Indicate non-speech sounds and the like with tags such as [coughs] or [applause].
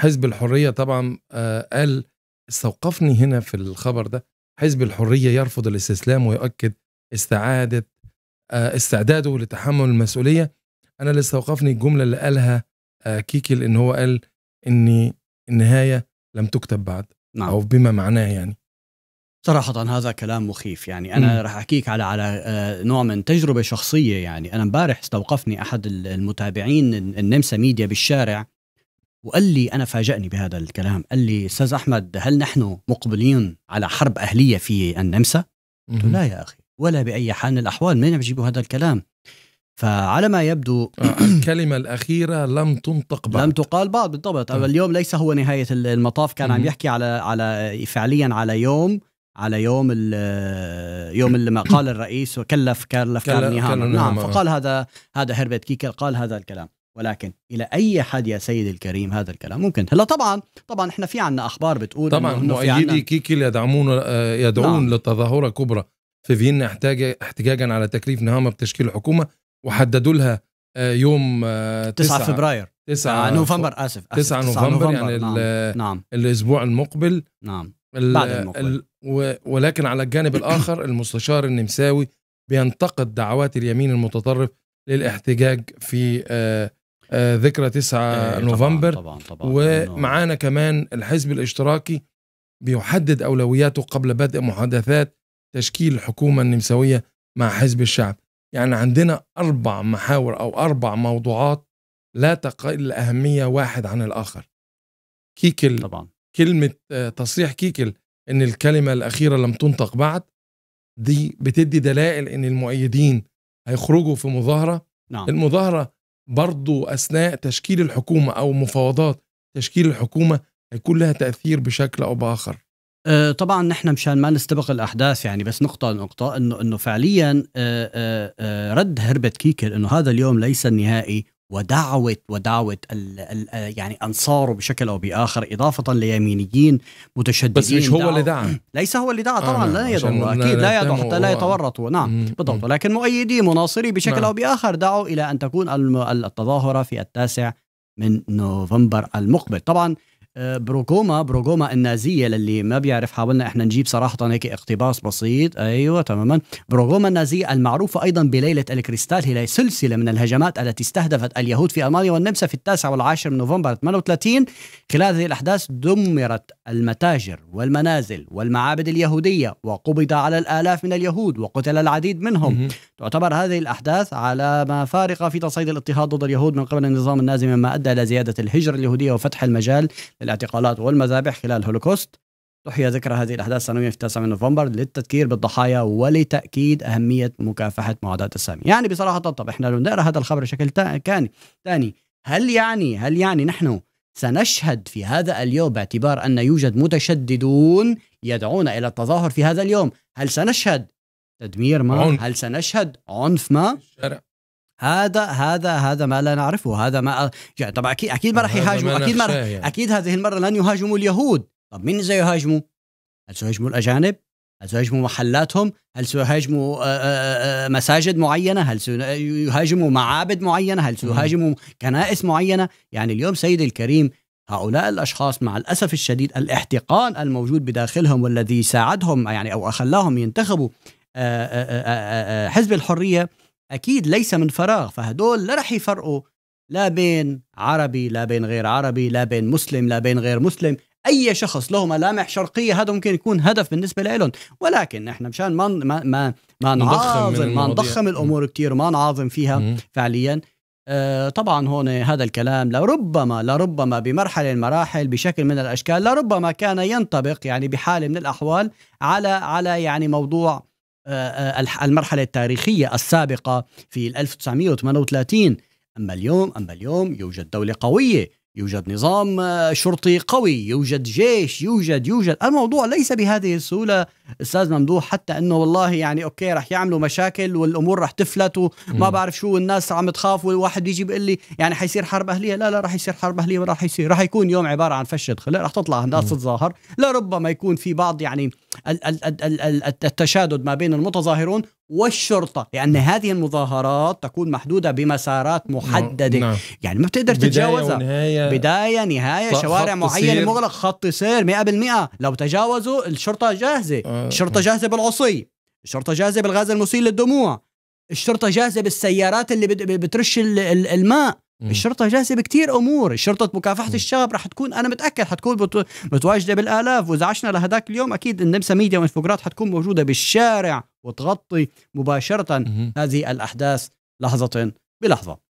حزب الحريه طبعا آه، قال استوقفني هنا في الخبر ده حزب الحريه يرفض الاستسلام ويؤكد استعاده آه، استعداده لتحمل المسؤوليه انا اللي استوقفني الجمله اللي قالها آه، كيكي لان هو قال ان النهايه لم تكتب بعد نعم. او بما معناه يعني صراحة هذا كلام مخيف يعني أنا رح أحكيك على على نوع من تجربة شخصية يعني أنا امبارح استوقفني أحد المتابعين النمسا ميديا بالشارع وقال لي انا فاجأني بهذا الكلام قال لي استاذ احمد هل نحن مقبلين على حرب اهليه في النمسا قلت لا يا اخي ولا باي حال من الاحوال منين بجيبوا هذا الكلام فعلى ما يبدو آه، الكلمة الأخيرة لم تنطق بعد لم تقال بعد بالضبط اليوم ليس هو نهاية المطاف كان عم يحكي على على فعليا على يوم على يوم يوم لما قال الرئيس وكلف كلف كارني نعم فقال هذا هذا هربت كيكل قال هذا الكلام ولكن الى اي حد يا سيدي الكريم هذا الكلام ممكن هلا طبعا طبعا احنا في عنا اخبار بتقول طبعا مؤيدي كيكي يدعمون آه، يدعون نعم. للتظاهره كبرى في فيينا احتجاجا على تكليف نهامه بتشكيل الحكومه وحددوا لها آه، يوم 9 آه، فبراير 9 نوفمبر اسف 9 نوفمبر, نوفمبر يعني نعم. نعم. الاسبوع المقبل نعم بعد المقبل ولكن على الجانب الاخر [coughs] المستشار النمساوي بينتقد دعوات اليمين المتطرف للاحتجاج في آه، ذكرى 9 إيه، نوفمبر طبعا طبعا ومعانا كمان الحزب الاشتراكي بيحدد اولوياته قبل بدء محادثات تشكيل الحكومه النمساويه مع حزب الشعب يعني عندنا اربع محاور او اربع موضوعات لا تقل اهميه واحد عن الاخر كيكل طبعا كلمه آه، تصريح كيكل ان الكلمه الاخيره لم تنطق بعد دي بتدي دلائل ان المؤيدين هيخرجوا في مظاهره نعم. المظاهره برضو أثناء تشكيل الحكومة أو مفاوضات تشكيل الحكومة هيكون لها تأثير بشكل أو بآخر آه، طبعا نحن مشان ما نستبق الاحداث يعني بس نقطه نقطه انه انه فعليا آه، آه، رد هربت كيكل انه هذا اليوم ليس النهائي ودعوة ودعوة ال ال يعني أنصاره بشكل أو بآخر إضافة ليمينيين متشددين بس مش هو اللي دعا ليس هو اللي دعا آه، طبعا آه لا يدعو أكيد لا يدعو حتى لا يتورطوا نعم بالضبط ولكن مؤيدي مناصري بشكل أو نعم. بآخر دعوا إلى أن تكون التظاهرة في التاسع من نوفمبر المقبل طبعا آه، بروكوما بروكوما النازيه للي ما بيعرف حاولنا احنا نجيب صراحه هيك اقتباس بسيط ايوه تماما بروكوما النازيه المعروفه ايضا بليله الكريستال هي سلسله من الهجمات التي استهدفت اليهود في المانيا والنمسا في التاسع والعاشر من نوفمبر 38 خلال هذه الاحداث دمرت المتاجر والمنازل والمعابد اليهوديه وقبض على الالاف من اليهود وقتل العديد منهم تعتبر هذه الاحداث علامه فارقه في تصعيد الاضطهاد ضد اليهود من قبل النظام النازي مما ادى الى زياده الهجره اليهوديه وفتح المجال الاعتقالات والمذابح خلال الهولوكوست تحيا ذكرى هذه الأحداث سنويا في 9 من نوفمبر للتذكير بالضحايا ولتأكيد أهمية مكافحة معاداة السامي يعني بصراحة طب إحنا لو نقرأ هذا الخبر بشكل ثاني ثاني هل يعني هل يعني نحن سنشهد في هذا اليوم باعتبار أن يوجد متشددون يدعون إلى التظاهر في هذا اليوم هل سنشهد تدمير ما؟ عنف. هل سنشهد عنف ما؟ هذا هذا هذا ما لا نعرفه هذا ما يعني طبعا اكيد اكيد ما راح يهاجموا اكيد ما يعني. اكيد هذه المره لن يهاجموا اليهود طب مين سيهاجموا؟ هل سيهاجموا الاجانب؟ هل سيهاجموا محلاتهم؟ هل سيهاجموا مساجد معينة؟ هل سيهاجموا معابد معينة؟ هل سيهاجموا كنائس معينة؟ يعني اليوم سيدي الكريم هؤلاء الأشخاص مع الأسف الشديد الاحتقان الموجود بداخلهم والذي ساعدهم يعني أو أخلاهم ينتخبوا حزب الحرية اكيد ليس من فراغ فهدول لا رح يفرقوا لا بين عربي لا بين غير عربي لا بين مسلم لا بين غير مسلم اي شخص له ملامح شرقيه هذا ممكن يكون هدف بالنسبه لهم ولكن نحن مشان ما ما ما, ما نضخم ما نضخم الامور كثير ما نعاظم فيها مم. فعليا آه طبعا هون هذا الكلام لربما لربما بمرحله المراحل بشكل من الاشكال لربما كان ينطبق يعني بحاله من الاحوال على على يعني موضوع آه، آه، المرحلة التاريخية السابقة في 1938 أما اليوم أما اليوم يوجد دولة قوية يوجد نظام آه، شرطي قوي يوجد جيش يوجد يوجد الموضوع ليس بهذه السهولة أستاذ ممدوح حتى أنه والله يعني أوكي رح يعملوا مشاكل والأمور رح تفلت وما بعرف شو الناس عم تخاف والواحد يجي بيقول لي يعني حيصير حرب أهلية لا لا رح يصير حرب أهلية ما رح يصير رح يكون يوم عبارة عن فشة خلاء رح تطلع الناس تتظاهر لربما يكون في بعض يعني التشادد ما بين المتظاهرون والشرطة لأن هذه المظاهرات تكون محدودة بمسارات نعم. محددة نعم. يعني ما بتقدر تتجاوزها بداية, بداية نهاية شوارع معينة مغلق خط سير 100% لو تجاوزوا الشرطة جاهزة آه. الشرطة جاهزة بالعصي الشرطة جاهزة بالغاز المسيل للدموع الشرطة جاهزة بالسيارات اللي بترش الماء الشرطه جاهزه بكتير امور شرطه مكافحه الشباب رح تكون انا متاكد حتكون متواجده بالالاف واذا عشنا لهداك اليوم اكيد النمسا ميديا والانفوجرات حتكون موجوده بالشارع وتغطي مباشره هذه الاحداث لحظه بلحظه